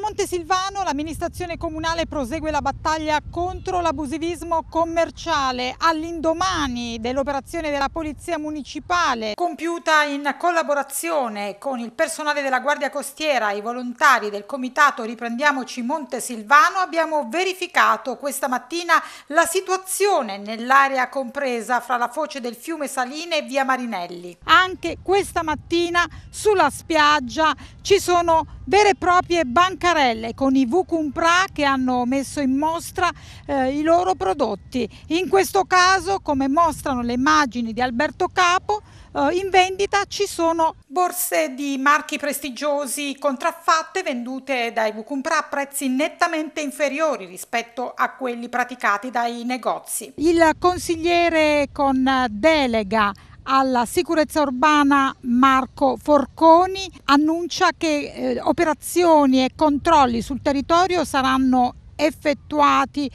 Montesilvano l'amministrazione comunale prosegue la battaglia contro l'abusivismo commerciale all'indomani dell'operazione della Polizia Municipale compiuta in collaborazione con il personale della Guardia Costiera e i volontari del comitato Riprendiamoci Montesilvano abbiamo verificato questa mattina la situazione nell'area compresa fra la foce del fiume Saline e via Marinelli. Anche questa mattina sulla spiaggia ci sono vere e proprie bancarelle con i Vucumpra che hanno messo in mostra eh, i loro prodotti. In questo caso, come mostrano le immagini di Alberto Capo, eh, in vendita ci sono borse di marchi prestigiosi contraffatte vendute dai Vucumpra a prezzi nettamente inferiori rispetto a quelli praticati dai negozi. Il consigliere con delega alla sicurezza urbana Marco Forconi annuncia che eh, operazioni e controlli sul territorio saranno effettuati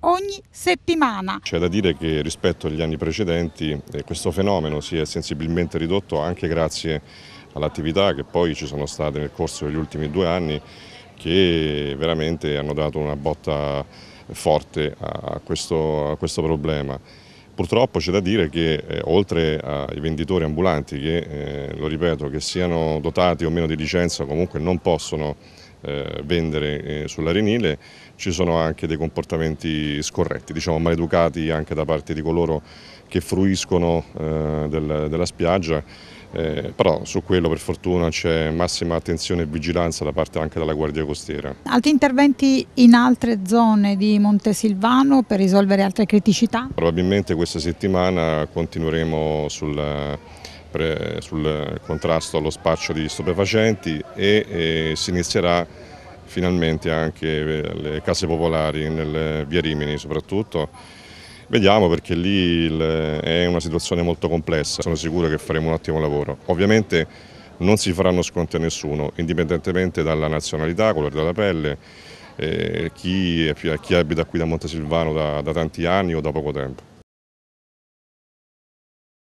ogni settimana. C'è da dire che rispetto agli anni precedenti eh, questo fenomeno si è sensibilmente ridotto anche grazie all'attività che poi ci sono state nel corso degli ultimi due anni che veramente hanno dato una botta forte a questo, a questo problema. Purtroppo c'è da dire che eh, oltre ai venditori ambulanti che, eh, lo ripeto, che siano dotati o meno di licenza comunque non possono eh, vendere eh, sull'arenile, ci sono anche dei comportamenti scorretti, diciamo maleducati anche da parte di coloro che fruiscono eh, del, della spiaggia eh, però su quello per fortuna c'è massima attenzione e vigilanza da parte anche della Guardia Costiera. Altri interventi in altre zone di Montesilvano per risolvere altre criticità? Probabilmente questa settimana continueremo sul, sul contrasto allo spaccio di stupefacenti e, e si inizierà finalmente anche le case popolari nel Via Rimini soprattutto Vediamo perché lì è una situazione molto complessa, sono sicuro che faremo un ottimo lavoro. Ovviamente non si faranno sconti a nessuno, indipendentemente dalla nazionalità, colore della pelle, eh, chi, chi, abita qui da Montesilvano da, da tanti anni o da poco tempo.